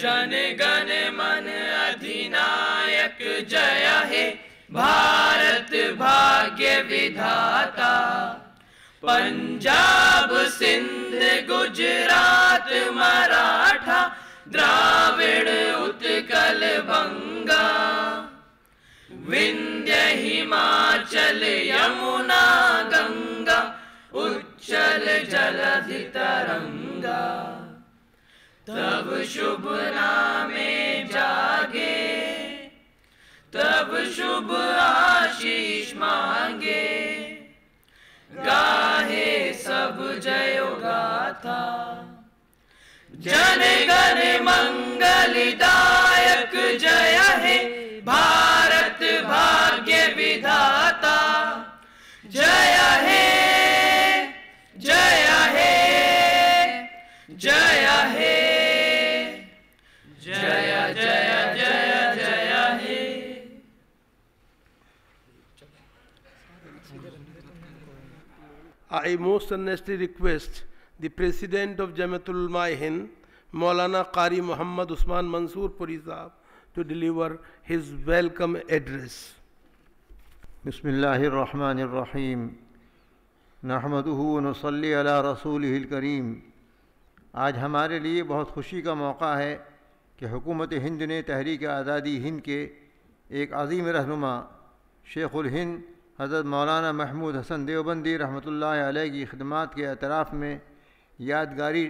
जन गण मन अधिनायक जय हे भारत भाग्य विधाता पंजाब सिंध गुजरात मराठा द्राविड़ उत्कल बंगा विंध्य हिमाचल यमुना गंगा उच्चल जलधि तरंगा तब शुभ नामे जागे तब शुभ आशीष मांगे गाहे सब जयो गाथा जन गण दायक जय है भारत भाग्य विधाता जय I most earnestly request the President of Jamatul Mahin, Maulana Qari Muhammad Usman Mansoor Puri Sahab, to deliver his welcome address. Bismillahirrahmanirrahim. नहमदहू नसली अला रसूल करीम आज हमारे लिए बहुत खुशी का मौका है कि हुकूमत हिंद ने तहरीक आज़ादी हिंद के एक अजीम रहनुमा शेख़ुल हिंद हज़रत मौलाना महमूद हसन देवबंदी रहमत ला की खदमात के अतराफ़ में यादगारी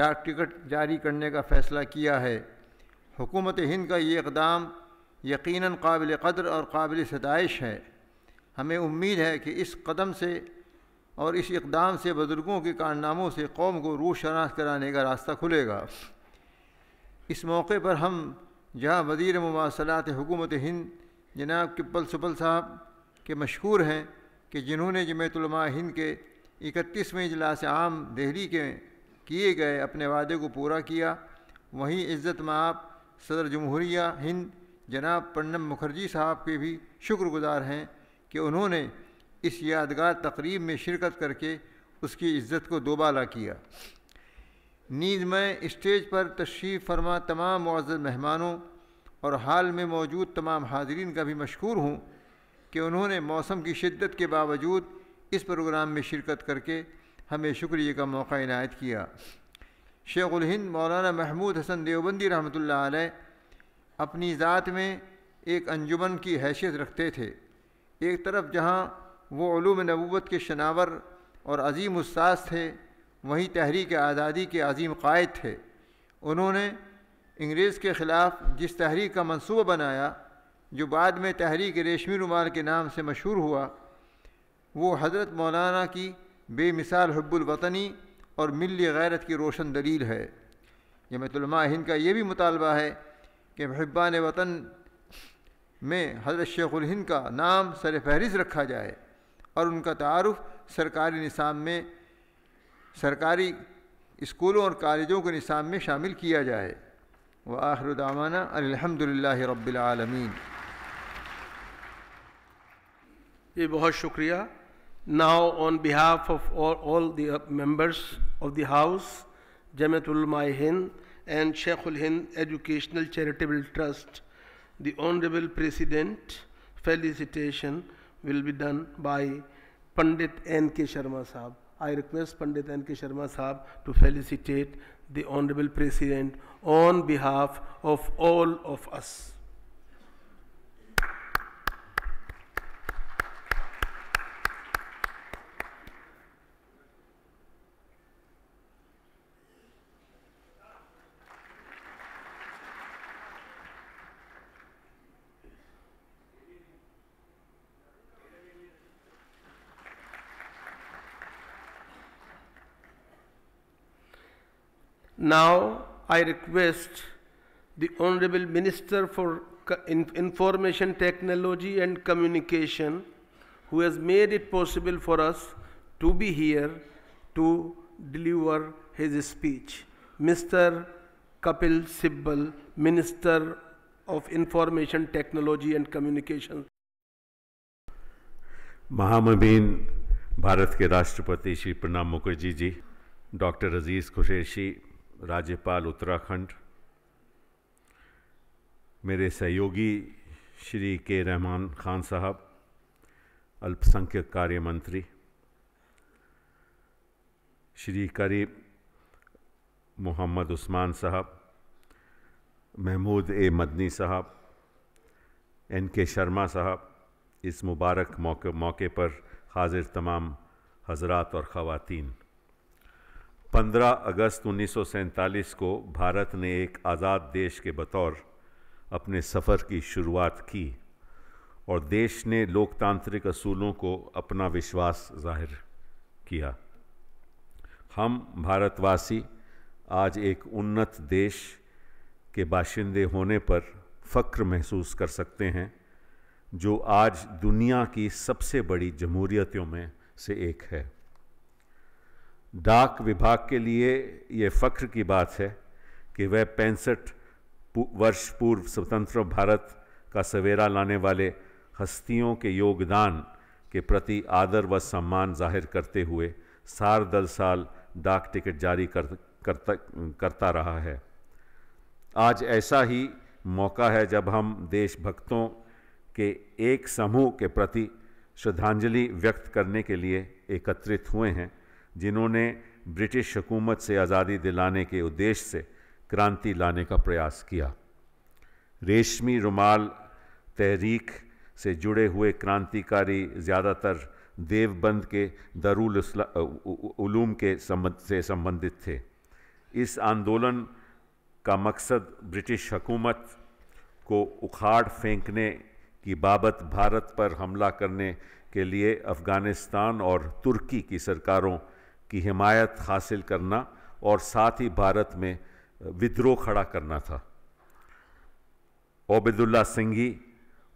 डाक टिकट जारी करने का फ़ैसला किया है हुकूमत हिंद का ये इकदाम यकीनन काबिल क़द्र और काबिल सतश है हमें उम्मीद है कि इस कदम से और इस इकदाम से बुज़ुर्गों के कारनामों से कौम को रूह शनास कराने का रास्ता खुलेगा इस मौके पर हम जहाँ वज़ी मवासलात हुकूमत हिंद जनाब किप्पल सुपल साहब के मशहूर हैं कि जिन्होंने जमयतलमा हिंद के इकतीसवें इजलास आम दहली के किए गए अपने वादे को पूरा किया वहीं इज़्ज़त माप सदर जमहूरिया हिंद जनाब प्रणब मुखर्जी साहब के भी शुक्रगुजार हैं कि उन्होंने इस यादगार तकरीब में शिरकत करके उसकी इज़्ज़त को दोबाला किया नीज मैं स्टेज पर तशरीफ़ फरमा तमाम मज़्ज़ मेहमानों और हाल में मौजूद तमाम हाजरीन का भी मशहूर हूँ कि उन्होंने मौसम की शिद्दत के बावजूद इस प्रोग्राम में शिरकत करके हमें शुक्रिया का मौका इनायत किया शेख हिंद मौलाना महमूद हसन देवबंदी रहमत अपनी ज़ात में एक अंजुमन की हैसियत रखते थे एक तरफ जहाँ वो ूम नबूत के शनावर और अजीम उस्ताद थे वहीं तहरीक आज़ादी के अजीम क़ायद थे उन्होंने अंग्रेज़ के ख़िलाफ़ जिस तहरीक का मनसूबा बनाया जो बाद में तहरीक रेशमी रुमाल के नाम से मशहूर हुआ वो हज़रत मौलाना की बेमिसाल हब्बुलवतनी और मिली गैरत की रोशन दलील है जमतलमा हिंद का ये भी मुतालबा है कि हिब्बान वतन में हजरत शेखुल हिंद का नाम सर फहरिस्त रखा जाए और उनका तारफ़ सरकारी निसाम में सरकारी स्कूलों और कॉलेजों के निसाम में शामिल किया जाए व आखरदामाना अलहमदिल्ला रबालमीन जी बहुत शुक्रिया Now, on behalf of all, the uh, members of the House, Jamatul Hind and Sheikhul Hind Educational Charitable Trust, the Honorable President felicitation will be done by Pandit N.K. Sharma Saab. I request Pandit N.K. Sharma Saab to felicitate the Honorable President on behalf of all of us. Now I request the Honorable Minister for Information Technology and Communication who has made it possible for us to be here to deliver his speech. Mr. Kapil Sibbal, Minister of Information Technology and Communication. महामबीन Bharat के राष्ट्रपति Shri Pranab Mukherjee ji doctor Aziz Qureshi राज्यपाल उत्तराखंड मेरे सहयोगी श्री के रहमान खान साहब अल्पसंख्यक कार्य मंत्री श्री करीब मोहम्मद उस्मान साहब महमूद ए मदनी साहब एन के शर्मा साहब इस मुबारक मौके मौके पर हाजिर तमाम हजरात और ख़वातीन 15 अगस्त उन्नीस को भारत ने एक आज़ाद देश के बतौर अपने सफ़र की शुरुआत की और देश ने लोकतांत्रिक असूलों को अपना विश्वास जाहिर किया हम भारतवासी आज एक उन्नत देश के बाशिंदे होने पर फ़क्र महसूस कर सकते हैं जो आज दुनिया की सबसे बड़ी जमहूरियतों में से एक है डाक विभाग के लिए ये फ़ख्र की बात है कि वह पैंसठ वर्ष पूर्व स्वतंत्र भारत का सवेरा लाने वाले हस्तियों के योगदान के प्रति आदर व सम्मान जाहिर करते हुए सार दल साल डाक टिकट जारी कर, करता करता रहा है आज ऐसा ही मौका है जब हम देशभक्तों के एक समूह के प्रति श्रद्धांजलि व्यक्त करने के लिए एकत्रित हुए हैं जिन्होंने ब्रिटिश हुकूमत से आज़ादी दिलाने के उद्देश्य से क्रांति लाने का प्रयास किया रेशमी रुमाल तहरीक से जुड़े हुए क्रांतिकारी ज़्यादातर देवबंद के दरुल उलूम के संबंध से संबंधित थे इस आंदोलन का मकसद ब्रिटिश हकूमत को उखाड़ फेंकने की बाबत भारत पर हमला करने के लिए अफ़गानिस्तान और तुर्की की सरकारों की हिमायत हासिल करना और साथ ही भारत में विद्रोह खड़ा करना था ओबेदुल्ला सिंघी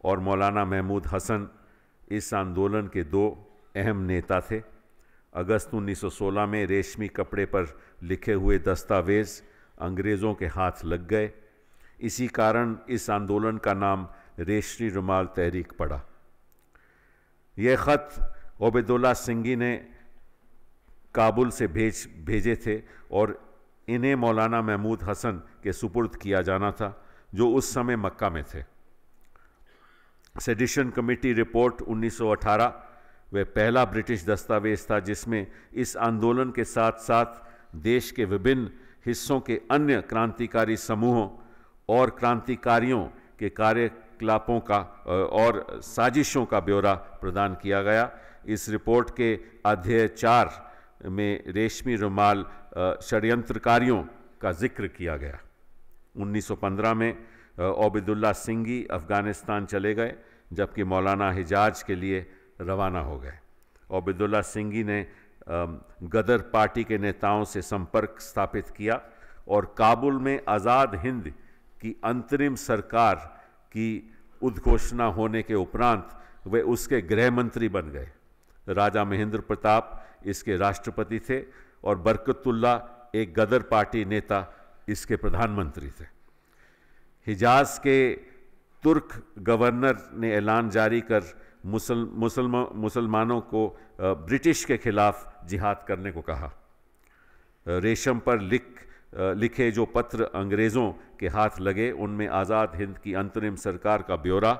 और मौलाना महमूद हसन इस आंदोलन के दो अहम नेता थे अगस्त 1916 में रेशमी कपड़े पर लिखे हुए दस्तावेज़ अंग्रेज़ों के हाथ लग गए इसी कारण इस आंदोलन का नाम रेशमी रुमाल तहरीक पड़ा यह ख़त ओबेदुल्ला सिंघी ने काबुल से भेज भेजे थे और इन्हें मौलाना महमूद हसन के सुपुर्द किया जाना था जो उस समय मक्का में थे सेडिशन कमेटी रिपोर्ट 1918 वह पहला ब्रिटिश दस्तावेज था जिसमें इस आंदोलन के साथ साथ देश के विभिन्न हिस्सों के अन्य क्रांतिकारी समूहों और क्रांतिकारियों के कार्यकलापों का और साजिशों का ब्यौरा प्रदान किया गया इस रिपोर्ट के अध्याय चार में रेशमी रुमाल षडयंत्रकारियों का जिक्र किया गया 1915 में ओबिदुल्ला सिंगी अफ़गानिस्तान चले गए जबकि मौलाना हिजाज के लिए रवाना हो गए ओबिदुल्ला सिंगी ने गदर पार्टी के नेताओं से संपर्क स्थापित किया और काबुल में आज़ाद हिंद की अंतरिम सरकार की उद्घोषणा होने के उपरांत वे उसके गृह मंत्री बन गए राजा महेंद्र प्रताप इसके राष्ट्रपति थे और बरकतुल्ला एक गदर पार्टी नेता इसके प्रधानमंत्री थे हिजाज के तुर्क गवर्नर ने ऐलान जारी कर मुसल मुसलम मुसलमानों को ब्रिटिश के खिलाफ जिहाद करने को कहा रेशम पर लिख लिखे जो पत्र अंग्रेज़ों के हाथ लगे उनमें आज़ाद हिंद की अंतरिम सरकार का ब्यौरा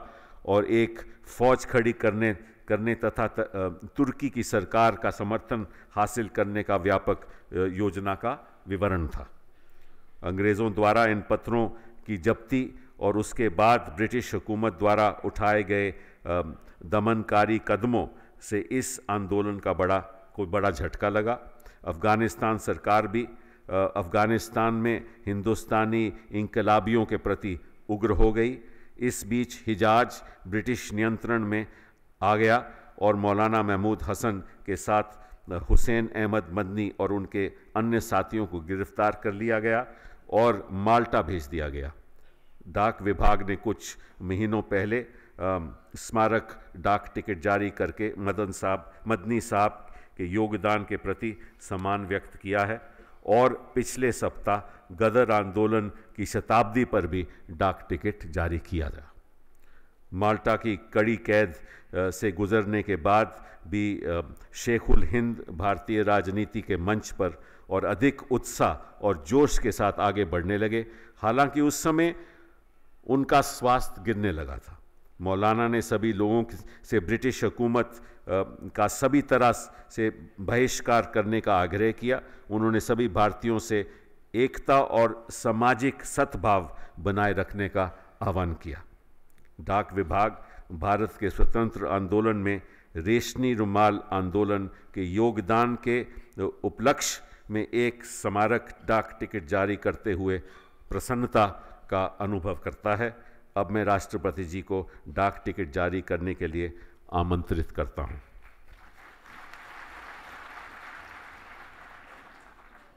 और एक फ़ौज खड़ी करने करने तथा तुर्की की सरकार का समर्थन हासिल करने का व्यापक योजना का विवरण था अंग्रेज़ों द्वारा इन पत्रों की जब्ती और उसके बाद ब्रिटिश हुकूमत द्वारा उठाए गए दमनकारी कदमों से इस आंदोलन का बड़ा कोई बड़ा झटका लगा अफ़गानिस्तान सरकार भी अफ़गानिस्तान में हिंदुस्तानी इनकलाबियों के प्रति उग्र हो गई इस बीच हिजाज ब्रिटिश नियंत्रण में आ गया और मौलाना महमूद हसन के साथ हुसैन अहमद मदनी और उनके अन्य साथियों को गिरफ्तार कर लिया गया और माल्टा भेज दिया गया डाक विभाग ने कुछ महीनों पहले आ, स्मारक डाक टिकट जारी करके मदन साहब मदनी साहब के योगदान के प्रति सम्मान व्यक्त किया है और पिछले सप्ताह गदर आंदोलन की शताब्दी पर भी डाक टिकट जारी किया गया माल्टा की कड़ी कैद से गुजरने के बाद भी शेखुल हिंद भारतीय राजनीति के मंच पर और अधिक उत्साह और जोश के साथ आगे बढ़ने लगे हालांकि उस समय उनका स्वास्थ्य गिरने लगा था मौलाना ने सभी लोगों से ब्रिटिश हुकूमत का सभी तरह से बहिष्कार करने का आग्रह किया उन्होंने सभी भारतीयों से एकता और सामाजिक सद्भाव बनाए रखने का आह्वान किया डाक विभाग भारत के स्वतंत्र आंदोलन में रेशनी रुमाल आंदोलन के योगदान के उपलक्ष्य में एक स्मारक डाक टिकट जारी करते हुए प्रसन्नता का अनुभव करता है अब मैं राष्ट्रपति जी को डाक टिकट जारी करने के लिए आमंत्रित करता हूँ